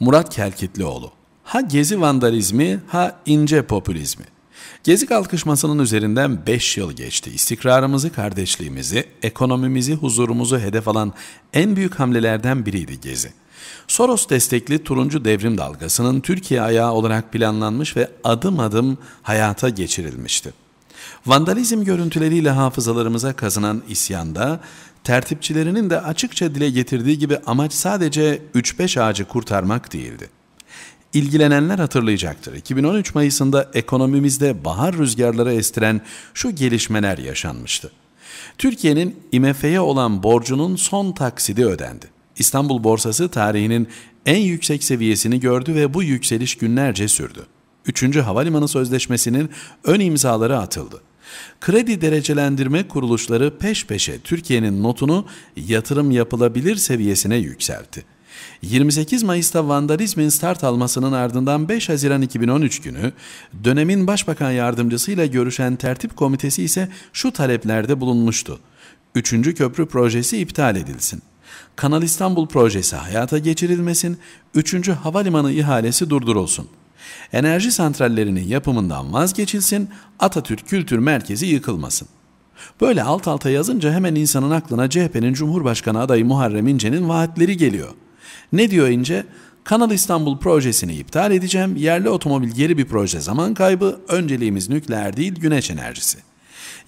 Murat Kelkitlioğlu. Ha gezi vandalizmi ha ince popülizmi. Gezi kalkışmasının üzerinden 5 yıl geçti. İstikrarımızı, kardeşliğimizi, ekonomimizi, huzurumuzu hedef alan en büyük hamlelerden biriydi Gezi. Soros destekli turuncu devrim dalgasının Türkiye ayağı olarak planlanmış ve adım adım hayata geçirilmişti. Vandalizm görüntüleriyle hafızalarımıza kazınan isyanda, tertipçilerinin de açıkça dile getirdiği gibi amaç sadece 3-5 ağacı kurtarmak değildi. İlgilenenler hatırlayacaktır. 2013 Mayıs'ında ekonomimizde bahar rüzgarları estiren şu gelişmeler yaşanmıştı. Türkiye'nin IMF'ye olan borcunun son taksidi ödendi. İstanbul borsası tarihinin en yüksek seviyesini gördü ve bu yükseliş günlerce sürdü. 3. Havalimanı Sözleşmesi'nin ön imzaları atıldı. Kredi derecelendirme kuruluşları peş peşe Türkiye'nin notunu yatırım yapılabilir seviyesine yükseltti. 28 Mayıs'ta vandalizmin start almasının ardından 5 Haziran 2013 günü dönemin başbakan yardımcısıyla görüşen tertip komitesi ise şu taleplerde bulunmuştu. 3. köprü projesi iptal edilsin. Kanal İstanbul projesi hayata geçirilmesin, 3. havalimanı ihalesi durdurulsun.'' Enerji santrallerinin yapımından vazgeçilsin, Atatürk Kültür Merkezi yıkılmasın. Böyle alt alta yazınca hemen insanın aklına CHP'nin Cumhurbaşkanı adayı Muharrem İnce'nin vaatleri geliyor. Ne diyor İnce? Kanal İstanbul projesini iptal edeceğim, yerli otomobil geri bir proje zaman kaybı, önceliğimiz nükleer değil güneş enerjisi.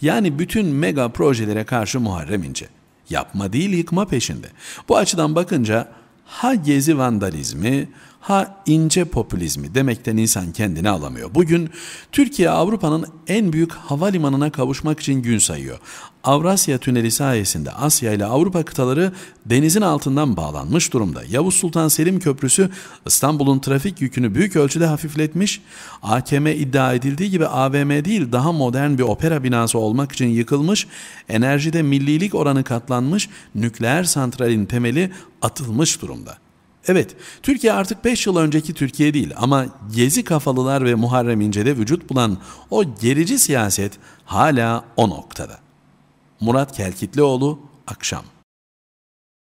Yani bütün mega projelere karşı Muharrem İnce. Yapma değil yıkma peşinde. Bu açıdan bakınca ha gezi vandalizmi, Ha ince popülizmi demekten insan kendini alamıyor. Bugün Türkiye Avrupa'nın en büyük havalimanına kavuşmak için gün sayıyor. Avrasya Tüneli sayesinde Asya ile Avrupa kıtaları denizin altından bağlanmış durumda. Yavuz Sultan Selim Köprüsü İstanbul'un trafik yükünü büyük ölçüde hafifletmiş. AKM iddia edildiği gibi AVM değil daha modern bir opera binası olmak için yıkılmış. Enerjide millilik oranı katlanmış. Nükleer santralin temeli atılmış durumda. Evet, Türkiye artık 5 yıl önceki Türkiye değil ama gezi kafalılar ve Muharrem İnce'de vücut bulan o gerici siyaset hala o noktada. Murat Kelkitlioğlu, Akşam